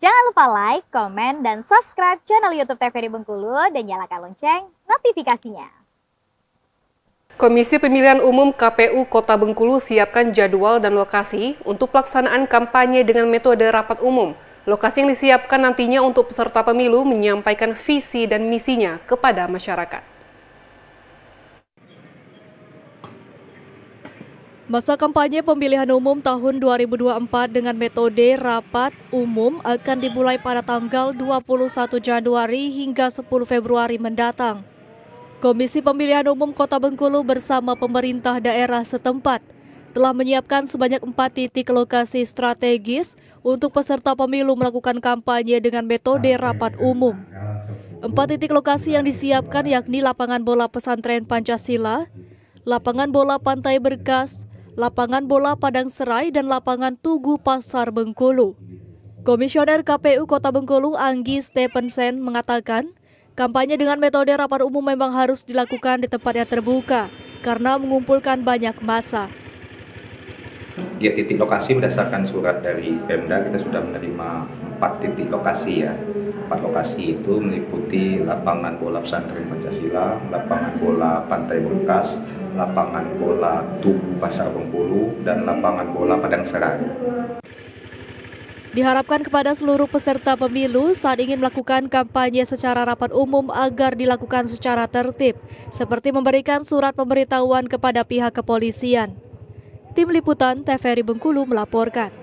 Jangan lupa like, komen, dan subscribe channel YouTube TVRI Bengkulu dan nyalakan lonceng notifikasinya. Komisi Pemilihan Umum KPU Kota Bengkulu siapkan jadwal dan lokasi untuk pelaksanaan kampanye dengan metode rapat umum. Lokasi yang disiapkan nantinya untuk peserta pemilu menyampaikan visi dan misinya kepada masyarakat. Masa kampanye pemilihan umum tahun 2024 dengan metode rapat umum akan dimulai pada tanggal 21 Januari hingga 10 Februari mendatang. Komisi Pemilihan Umum Kota Bengkulu bersama pemerintah daerah setempat telah menyiapkan sebanyak 4 titik lokasi strategis untuk peserta pemilu melakukan kampanye dengan metode rapat umum. Empat titik lokasi yang disiapkan yakni lapangan bola pesantren Pancasila, lapangan bola Pantai Berkas, lapangan bola Padang Serai dan lapangan Tugu Pasar Bengkulu. Komisioner KPU Kota Bengkulu Anggi Stephensen mengatakan, kampanye dengan metode rapat umum memang harus dilakukan di tempat yang terbuka karena mengumpulkan banyak massa. Di titik lokasi berdasarkan surat dari Pemda kita sudah menerima empat titik lokasi ya. Empat lokasi itu meliputi lapangan bola pesantren Pancasila, lapangan bola Pantai Berkas, lapangan bola Tugu Pasar Bengkulu dan lapangan bola Padang Serai. Diharapkan kepada seluruh peserta pemilu saat ingin melakukan kampanye secara rapat umum agar dilakukan secara tertib, seperti memberikan surat pemberitahuan kepada pihak kepolisian. Tim Liputan TVRI Bengkulu melaporkan.